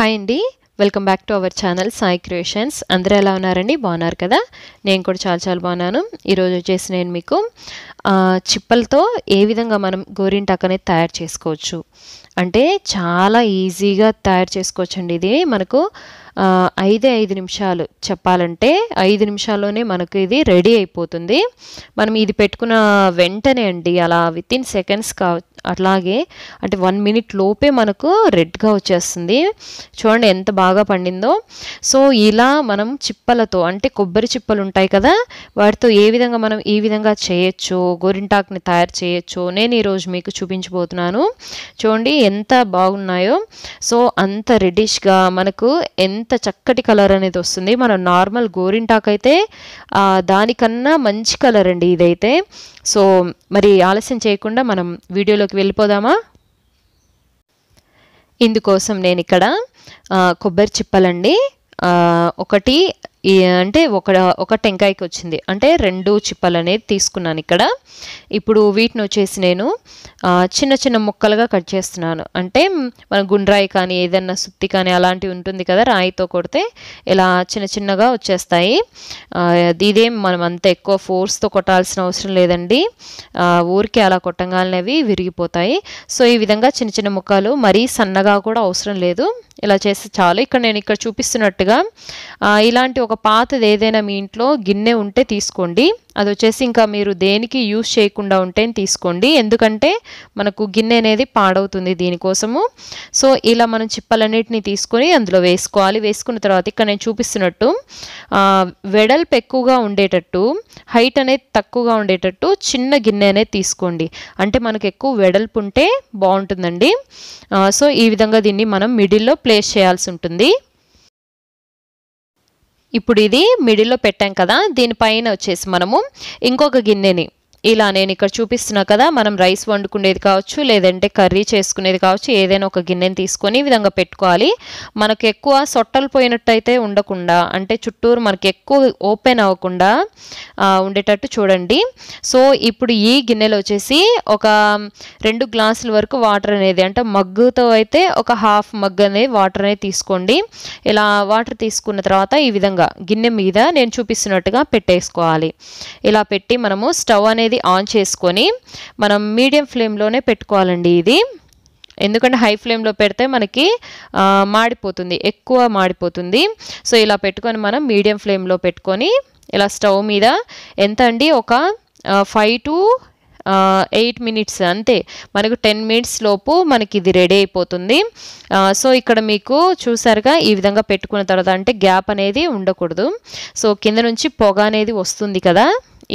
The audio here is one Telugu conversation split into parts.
హాయ్ అండి welcome back to our channel Sai Creations అందరూ ఎలా ఉన్నారండి బాగున్నారు కదా నేను కూడా చాలా చాలా బాగున్నాను ఈరోజు వచ్చేసి నేను మీకు చిప్పలతో ఏ విధంగా మనం గోరింటాక్ అనేది తయారు చేసుకోవచ్చు అంటే చాలా ఈజీగా తయారు చేసుకోవచ్చండి ఇది మనకు ఐదే ఐదు నిమిషాలు చెప్పాలంటే ఐదు నిమిషాల్లోనే మనకు ఇది రెడీ అయిపోతుంది మనం ఇది పెట్టుకున్న వెంటనే అండి అలా విత్ ఇన్ సెకండ్స్ కావచ్చు అట్లాగే అంటే వన్ మినిట్ లోపే మనకు రెడ్గా వచ్చేస్తుంది చూడండి ఎంత బాగా పండిందో సో ఇలా మనం చిప్పలతో అంటే కొబ్బరి చిప్పలు ఉంటాయి కదా వాటితో ఏ విధంగా మనం ఈ విధంగా చేయొచ్చు గోరింటాక్ని తయారు చేయొచ్చు నేను ఈరోజు మీకు చూపించబోతున్నాను చూడండి ఎంత బాగున్నాయో సో అంత రెడ్డిష్గా మనకు ఎంత చక్కటి కలర్ అనేది వస్తుంది మనం నార్మల్ గోరింటాక్ అయితే దానికన్నా మంచి కలర్ అండి ఇదైతే సో మరి ఆలస్యం చేయకుండా మనం వీడియోలో వీడియోలోకి వెళ్ళిపోదామా ఇందుకోసం నేను ఇక్కడ కొబ్బరి చిప్పలండి ఒకటి అంటే ఒక ఒక టెంకాయకి వచ్చింది అంటే రెండు చిప్పలు అనేది తీసుకున్నాను ఇక్కడ ఇప్పుడు వీటిని వచ్చేసి నేను చిన్న చిన్న ముక్కలుగా కట్ చేస్తున్నాను అంటే మన గుండ్రాయి కానీ ఏదన్నా సుత్తి కానీ అలాంటివి ఉంటుంది కదా రాయితో కొడితే ఇలా చిన్న చిన్నగా వచ్చేస్తాయి ఇదేం మనం అంత ఎక్కువ ఫోర్స్తో కొట్టాల్సిన అవసరం లేదండి ఊరికే అలా కొట్టంగానేవి విరిగిపోతాయి సో ఈ విధంగా చిన్న చిన్న ముక్కలు మరీ సన్నగా కూడా అవసరం లేదు ఇలా చేస్తే చాలు ఇక్కడ నేను ఇక్కడ చూపిస్తున్నట్టుగా ఇలాంటి ఒక పాతది ఏదైనా మీ ఇంట్లో గిన్నె ఉంటే తీసుకోండి అది వచ్చేసి ఇంకా మీరు దేనికి యూజ్ చేయకుండా ఉంటే తీసుకోండి ఎందుకంటే మనకు గిన్నె అనేది పాడవుతుంది దీనికోసము సో ఇలా మనం చిప్పలన్నిటిని తీసుకొని అందులో వేసుకోవాలి వేసుకున్న తర్వాత ఇక్కడ నేను చూపిస్తున్నట్టు వెడల్పు ఎక్కువగా ఉండేటట్టు హైట్ అనేది తక్కువగా ఉండేటట్టు చిన్న గిన్నె అనేది తీసుకోండి అంటే మనకు ఎక్కువ వెడల్పు ఉంటే బాగుంటుందండి సో ఈ విధంగా దీన్ని మనం మిడిల్లో ప్లేస్ చేయాల్సి ఉంటుంది ఇప్పుడు ఇది మిడిల్లో పెట్టాం కదా దీనిపైన వచ్చేసి మనము ఇంకొక గిన్నెని ఇలా నేను ఇక్కడ చూపిస్తున్నా కదా మనం రైస్ వండుకునేది కావచ్చు లేదంటే కర్రీ చేసుకునేది కావచ్చు ఏదైనా ఒక గిన్నెని తీసుకొని ఈ విధంగా పెట్టుకోవాలి మనకు ఎక్కువ సొట్టలు పోయినట్టయితే ఉండకుండా అంటే చుట్టూరు మనకి ఎక్కువ ఓపెన్ అవ్వకుండా ఉండేటట్టు చూడండి సో ఇప్పుడు ఈ గిన్నెలో వచ్చేసి ఒక రెండు గ్లాసుల వరకు వాటర్ అనేది అంటే మగ్గుతో అయితే ఒక హాఫ్ మగ్ అనేది వాటర్ అనేది తీసుకోండి ఇలా వాటర్ తీసుకున్న తర్వాత ఈ విధంగా గిన్నె మీద నేను చూపిస్తున్నట్టుగా పెట్టేసుకోవాలి ఇలా పెట్టి మనము స్టవ్ అనేది అనేది ఆన్ చేసుకొని మనం మీడియం ఫ్లేమ్లోనే పెట్టుకోవాలండి ఇది ఎందుకంటే హై ఫ్లేమ్లో పెడితే మనకి మాడిపోతుంది ఎక్కువ మాడిపోతుంది సో ఇలా పెట్టుకొని మనం మీడియం ఫ్లేమ్లో పెట్టుకొని ఇలా స్టవ్ మీద ఎంత అండి ఒక ఫైవ్ టు ఎయిట్ మినిట్స్ అంతే మనకు టెన్ మినిట్స్ లోపు మనకి ఇది రెడీ అయిపోతుంది సో ఇక్కడ మీకు చూసారుగా ఈ విధంగా పెట్టుకున్న తర్వాత అంటే గ్యాప్ అనేది ఉండకూడదు సో కింద నుంచి పొగ అనేది వస్తుంది కదా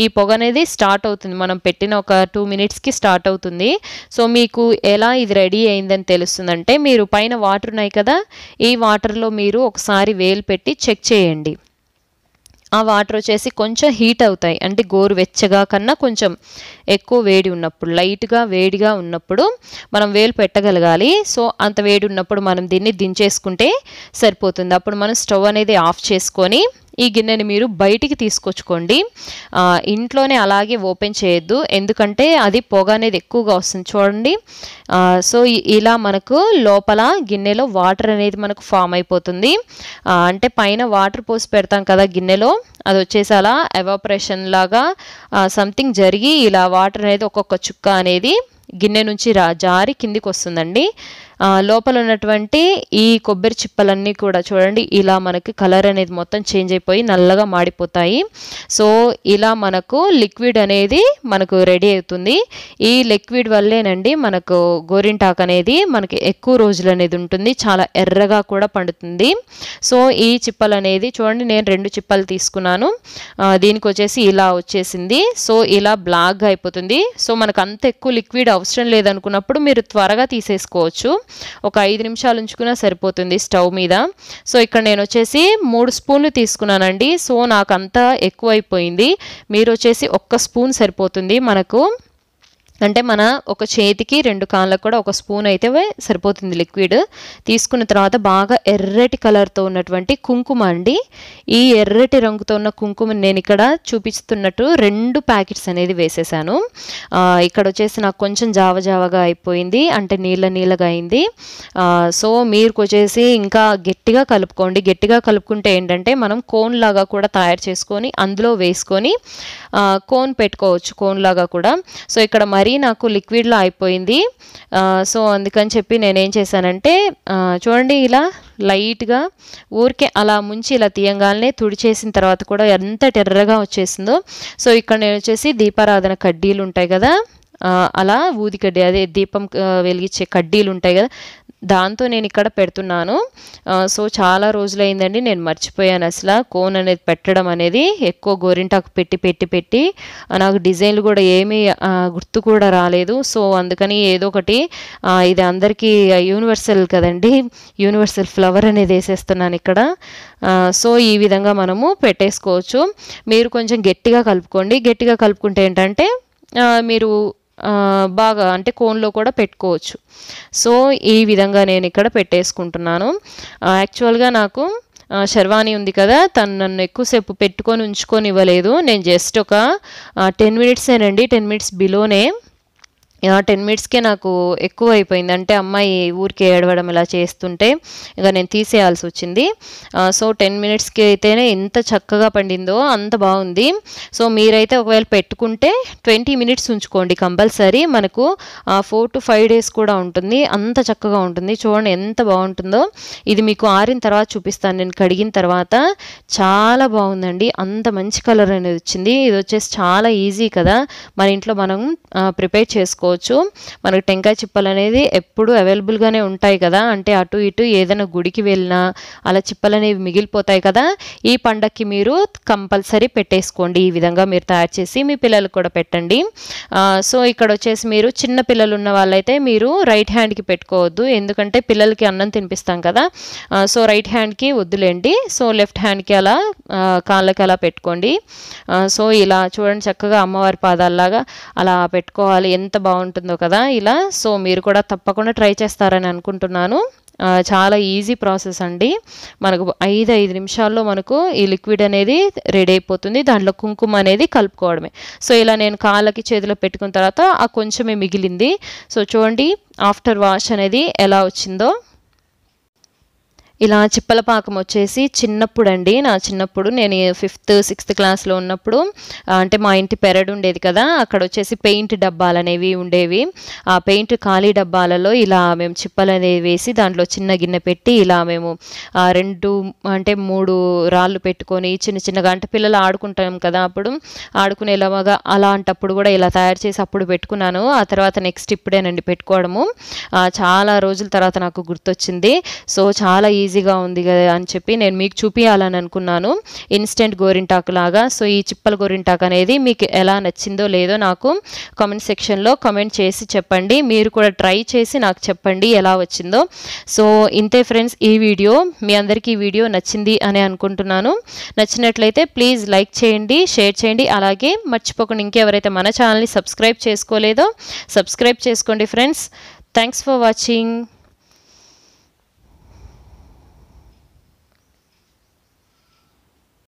ఈ పొగ అనేది స్టార్ట్ అవుతుంది మనం పెట్టిన ఒక టూ మినిట్స్కి స్టార్ట్ అవుతుంది సో మీకు ఎలా ఇది రెడీ అయిందని తెలుస్తుందంటే మీరు పైన వాటర్ ఉన్నాయి కదా ఈ వాటర్లో మీరు ఒకసారి వేలు పెట్టి చెక్ చేయండి ఆ వాటర్ వచ్చేసి కొంచెం హీట్ అవుతాయి అంటే గోరు వెచ్చగా కన్నా కొంచెం ఎక్కువ వేడి ఉన్నప్పుడు లైట్గా వేడిగా ఉన్నప్పుడు మనం వేలు పెట్టగలగాలి సో అంత వేడి ఉన్నప్పుడు మనం దీన్ని దించేసుకుంటే సరిపోతుంది అప్పుడు మనం స్టవ్ అనేది ఆఫ్ చేసుకొని ఈ గిన్నెని మీరు బయటికి తీసుకొచ్చుకోండి ఇంట్లోనే అలాగే ఓపెన్ చేయొద్దు ఎందుకంటే అది పొగ అనేది ఎక్కువగా వస్తుంది చూడండి సో ఇలా మనకు లోపల గిన్నెలో వాటర్ అనేది మనకు ఫామ్ అయిపోతుంది అంటే పైన వాటర్ పోసి పెడతాం కదా గిన్నెలో అది వచ్చేసి అలా ఎవాపరేషన్ లాగా సంథింగ్ జరిగి ఇలా వాటర్ అనేది ఒక్కొక్క చుక్క అనేది గిన్నె నుంచి రా జారి కిందికి వస్తుందండి లోపల ఉన్నటువంటి ఈ కొబ్బరి చిప్పలన్నీ కూడా చూడండి ఇలా మనకి కలర్ అనేది మొత్తం చేంజ్ అయిపోయి నల్లగా మాడిపోతాయి సో ఇలా మనకు లిక్విడ్ అనేది మనకు రెడీ అవుతుంది ఈ లిక్విడ్ వల్లేనండి మనకు గోరింటాక్ అనేది మనకి ఎక్కువ రోజులు అనేది ఉంటుంది చాలా ఎర్రగా కూడా పండుతుంది సో ఈ చిప్పలు అనేది చూడండి నేను రెండు చిప్పలు తీసుకున్నాను దీనికి వచ్చేసి ఇలా వచ్చేసింది సో ఇలా బ్లాక్గా అయిపోతుంది సో మనకు అంత ఎక్కువ లిక్విడ్ అవసరం లేదనుకున్నప్పుడు మీరు త్వరగా తీసేసుకోవచ్చు ఒక ఐదు నిమిషాలు ఉంచుకున్నా సరిపోతుంది స్టవ్ మీద సో ఇక్కడ నేను వచ్చేసి మూడు స్పూన్లు తీసుకున్నానండి సో నాకు అంతా ఎక్కువైపోయింది మీరు వచ్చేసి ఒక్క స్పూన్ సరిపోతుంది మనకు అంటే మన ఒక చేతికి రెండు కాళ్ళకు కూడా ఒక స్పూన్ అయితే సరిపోతుంది లిక్విడ్ తీసుకున్న తర్వాత బాగా ఎర్రటి కలర్తో ఉన్నటువంటి కుంకుమ అండి ఈ ఎర్రటి రంగుతో ఉన్న కుంకుమ నేను ఇక్కడ చూపిస్తున్నట్టు రెండు ప్యాకెట్స్ అనేది వేసేసాను ఇక్కడ వచ్చేసి నాకు కొంచెం జావ జావగా అయిపోయింది అంటే నీళ్ళ నీళ్ళగా అయింది సో మీరు వచ్చేసి ఇంకా గట్టిగా కలుపుకోండి గట్టిగా కలుపుకుంటే ఏంటంటే మనం కోన్ లాగా కూడా తయారు చేసుకొని అందులో వేసుకొని కోన్ పెట్టుకోవచ్చు కోన్ లాగా కూడా సో ఇక్కడ మరీ నాకు లిక్విడ్లో అయిపోయింది సో అందుకని చెప్పి నేనేం చేశానంటే చూడండి ఇలా లైట్గా ఊరికే అలా ముంచి ఇలా తీయంగానే తుడిచేసిన తర్వాత కూడా ఎంత టెర్రగా వచ్చేసిందో సో ఇక్కడ నేను వచ్చేసి దీపారాధన కడ్డీలు ఉంటాయి కదా అలా ఊదికడ్డి అదే దీపం వెలిగించే కడ్డీలు ఉంటాయి కదా దాంతో నేను ఇక్కడ పెడుతున్నాను సో చాలా రోజులైందండి నేను మర్చిపోయాను అసలు కోన్ అనేది పెట్టడం అనేది ఎక్కువ గోరింటాకు పెట్టి పెట్టి పెట్టి నాకు డిజైన్లు కూడా ఏమీ గుర్తు కూడా రాలేదు సో అందుకని ఏదో ఒకటి ఇది అందరికీ యూనివర్సల్ కదండి యూనివర్సల్ ఫ్లవర్ అనేది వేసేస్తున్నాను ఇక్కడ సో ఈ విధంగా మనము పెట్టేసుకోవచ్చు మీరు కొంచెం గట్టిగా కలుపుకోండి గట్టిగా కలుపుకుంటే ఏంటంటే మీరు బాగా అంటే కోన్లో కూడా పెట్టుకోవచ్చు సో ఈ విధంగా నేను ఇక్కడ పెట్టేసుకుంటున్నాను యాక్చువల్గా నాకు శర్వాణి ఉంది కదా తను నన్ను ఎక్కువసేపు పెట్టుకొని ఉంచుకొని ఇవ్వలేదు నేను జస్ట్ ఒక టెన్ మినిట్సేనండి టెన్ మినిట్స్ బిలోనే టెన్ మినిట్స్కే నాకు ఎక్కువ అయిపోయింది అంటే అమ్మాయి ఊరికే ఏడవడం ఇలా చేస్తుంటే ఇక నేను తీసేయాల్సి వచ్చింది సో టెన్ మినిట్స్కి అయితేనే ఎంత చక్కగా పండిందో అంత బాగుంది సో మీరైతే ఒకవేళ పెట్టుకుంటే ట్వంటీ మినిట్స్ ఉంచుకోండి కంపల్సరీ మనకు ఫోర్ టు ఫైవ్ డేస్ కూడా ఉంటుంది అంత చక్కగా ఉంటుంది చూడండి ఎంత బాగుంటుందో ఇది మీకు ఆరిన తర్వాత చూపిస్తాను నేను కడిగిన తర్వాత చాలా బాగుందండి అంత మంచి కలర్ అనేది వచ్చింది ఇది వచ్చేసి చాలా ఈజీ కదా మన ఇంట్లో మనం ప్రిపేర్ చేసుకో చేసుకోవచ్చు మనకు టెంకాయ చిప్పలు అనేది ఎప్పుడు అవైలబుల్గానే ఉంటాయి కదా అంటే అటు ఇటు ఏదైనా గుడికి వెళ్ళినా అలా చిప్పలు అనేవి మిగిలిపోతాయి కదా ఈ పండక్కి మీరు కంపల్సరీ పెట్టేసుకోండి ఈ విధంగా మీరు తయారు చేసి మీ పిల్లలకు కూడా పెట్టండి సో ఇక్కడ వచ్చేసి మీరు చిన్న పిల్లలు ఉన్న వాళ్ళైతే మీరు రైట్ హ్యాండ్కి పెట్టుకోవద్దు ఎందుకంటే పిల్లలకి అన్నం తినిపిస్తాం కదా సో రైట్ హ్యాండ్కి వద్దులేండి సో లెఫ్ట్ హ్యాండ్కి అలా కాళ్ళకి అలా పెట్టుకోండి సో ఇలా చూడండి చక్కగా అమ్మవారి పాదాల్లాగా అలా పెట్టుకోవాలి ఎంత బాగుంది బాగుంటుందో కదా ఇలా సో మీరు కూడా తప్పకుండా ట్రై చేస్తారని అనుకుంటున్నాను చాలా ఈజీ ప్రాసెస్ అండి మనకు ఐదు ఐదు నిమిషాల్లో మనకు ఈ లిక్విడ్ అనేది రెడీ అయిపోతుంది దాంట్లో కుంకుమ అనేది కలుపుకోవడమే సో ఇలా నేను కాళ్ళకి చేతిలో పెట్టుకున్న తర్వాత ఆ కొంచెమే మిగిలింది సో చూడండి ఆఫ్టర్ వాష్ అనేది ఎలా వచ్చిందో ఇలా చిప్పల పాకం వచ్చేసి చిన్నప్పుడు అండి నా చిన్నప్పుడు నేను ఫిఫ్త్ సిక్స్త్ క్లాస్లో ఉన్నప్పుడు అంటే మా ఇంటి పెరడు ఉండేది కదా అక్కడ వచ్చేసి పెయింట్ డబ్బాలు అనేవి ఉండేవి ఆ పెయింట్ ఖాళీ డబ్బాలలో ఇలా మేము చిప్పలు అనేవి వేసి దాంట్లో చిన్న గిన్నె పెట్టి ఇలా మేము రెండు అంటే మూడు రాళ్ళు పెట్టుకొని చిన్న చిన్నగా అంటే పిల్లలు ఆడుకుంటాం కదా అప్పుడు ఆడుకునే లాగా అలాంటప్పుడు కూడా ఇలా తయారు చేసి అప్పుడు పెట్టుకున్నాను ఆ తర్వాత నెక్స్ట్ ఇప్పుడేనండి పెట్టుకోవడము చాలా రోజుల తర్వాత నాకు గుర్తొచ్చింది సో చాలా ఈజీగా ఉంది కదా అని చెప్పి నేను మీకు చూపించాలని అనుకున్నాను ఇన్స్టెంట్ గోరింటాకు లాగా సో ఈ చిప్పల గోరింటాకు అనేది మీకు ఎలా నచ్చిందో లేదో నాకు కామెంట్ సెక్షన్లో కమెంట్ చేసి చెప్పండి మీరు కూడా ట్రై చేసి నాకు చెప్పండి ఎలా వచ్చిందో సో ఇంతే ఫ్రెండ్స్ ఈ వీడియో మీ అందరికీ ఈ వీడియో నచ్చింది అని అనుకుంటున్నాను నచ్చినట్లయితే ప్లీజ్ లైక్ చేయండి షేర్ చేయండి అలాగే మర్చిపోకుండా ఇంకెవరైతే మన ఛానల్ని సబ్స్క్రైబ్ చేసుకోలేదో సబ్స్క్రైబ్ చేసుకోండి ఫ్రెండ్స్ థ్యాంక్స్ ఫర్ వాచింగ్